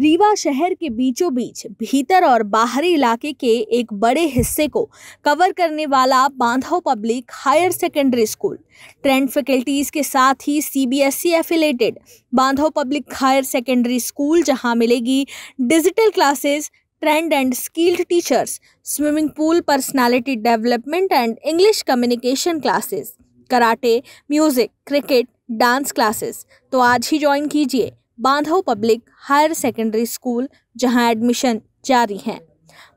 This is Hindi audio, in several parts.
रीवा शहर के बीचों बीच भीतर और बाहरी इलाके के एक बड़े हिस्से को कवर करने वाला Bandhav public higher secondary school trained faculties के साथ ही CBSE affiliated e Bandhav public higher secondary school जहां मिलेगी digital classes trained and skilled teachers swimming pool personality development and English communication classes karate music cricket dance classes तो आज ही ज्वाइन कीजिए Bandhav public higher secondary school जहां एडमिशन जारी हैं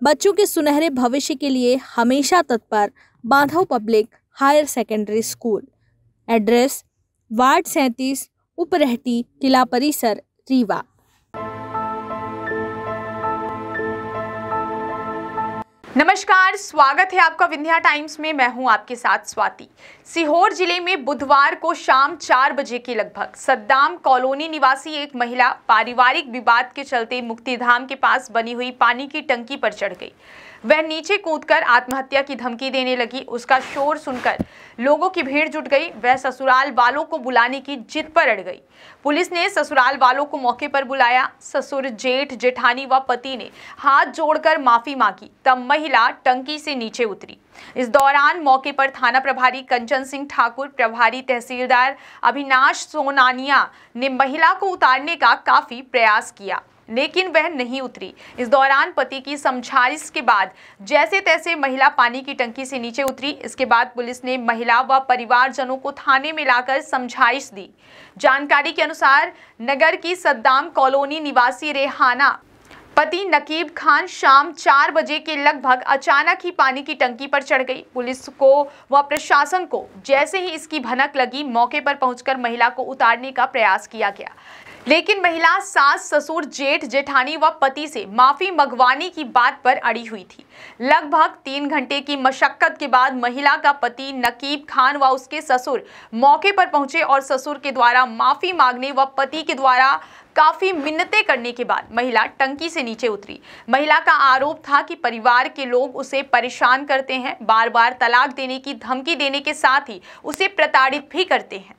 बच्चों के सुनहरे भविष्य के लिए हमेशा तत्पर Bandhav public higher secondary school address ward सैंतीस उपरहटी किला परिसर रीवा नमस्कार स्वागत है आपका विंध्या टाइम्स में मैं हूं आपके साथ स्वाति सीहोर जिले में बुधवार को शाम चार बजे के लगभग सद्दाम कॉलोनी निवासी एक महिला पारिवारिक विवाद के चलते मुक्तिधाम के पास बनी हुई पानी की टंकी पर चढ़ गई वह नीचे कूदकर आत्महत्या की धमकी देने लगी उसका शोर सुनकर लोगों की भीड़ जुट गई वह ससुराल वालों को बुलाने की जिद पर अड़ गई पुलिस ने ससुराल वालों को मौके पर बुलाया ससुर जेठ जेठानी व पति ने हाथ जोड़कर माफी मांगी तब महिला टंकी से नीचे उतरी इस दौरान मौके पर थाना प्रभारी कंचन सिंह ठाकुर प्रभारी तहसीलदार अभिनाश सोनानिया ने महिला को उतारने का काफी प्रयास किया लेकिन वह नहीं उतरी इस दौरान पति की समझाइश के बाद जैसे तैसे महिला पानी की टंकी से नीचे उतरी इसके बाद पुलिस ने महिला व परिवारजनों को थाने में लाकर समझाइश दी जानकारी के अनुसार नगर की सद्दाम कॉलोनी निवासी रेहाना पति नकीब खान शाम चार बजे के लगभग अचानक ही पानी की टंकी पर चढ़ गई पुलिस को व प्रशासन को जैसे ही इसकी भनक लगी मौके पर पहुंचकर महिला को उतारने का प्रयास किया गया लेकिन महिला सास ससुर जेठ जेठानी व पति से माफी मंगवाने की बात पर अड़ी हुई थी लगभग तीन घंटे की मशक्कत के बाद महिला का पति नकीब खान व उसके ससुर मौके पर पहुंचे और ससुर के द्वारा माफी मांगने व पति के द्वारा काफी मिन्नतें करने के बाद महिला टंकी से नीचे उतरी महिला का आरोप था कि परिवार के लोग उसे परेशान करते हैं बार बार तलाक देने की धमकी देने के साथ ही उसे प्रताड़ित भी करते हैं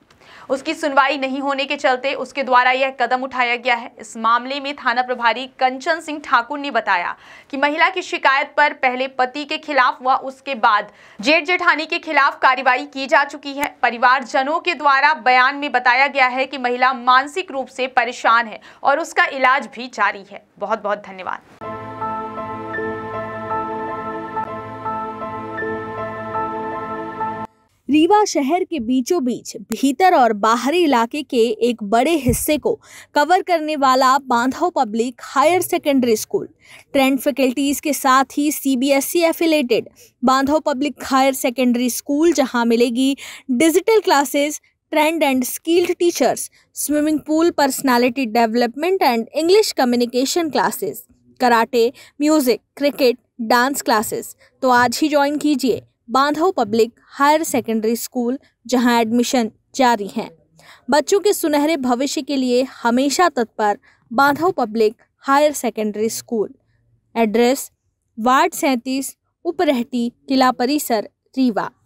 उसकी सुनवाई नहीं होने के चलते उसके द्वारा यह कदम उठाया गया है इस मामले में थाना प्रभारी कंचन सिंह ठाकुर ने बताया कि महिला की शिकायत पर पहले पति के खिलाफ व उसके बाद जेठ जेठानी के खिलाफ कार्रवाई की जा चुकी है परिवारजनों के द्वारा बयान में बताया गया है कि महिला मानसिक रूप से परेशान है और उसका इलाज भी जारी है बहुत बहुत धन्यवाद रीवा शहर के बीचों बीच भीतर और बाहरी इलाके के एक बड़े हिस्से को कवर करने वाला Bandhav public higher secondary school trained faculties के साथ ही CBSE affiliated e Bandhav public higher secondary school जहां मिलेगी digital classes trained and skilled teachers swimming pool personality development and English communication classes karate music cricket dance classes तो आज ही ज्वाइन कीजिए Bandhav public higher secondary school जहां एडमिशन जारी हैं बच्चों के सुनहरे भविष्य के लिए हमेशा तत्पर Bandhav public higher secondary school address ward सैंतीस उपरहटी किला परिसर रीवा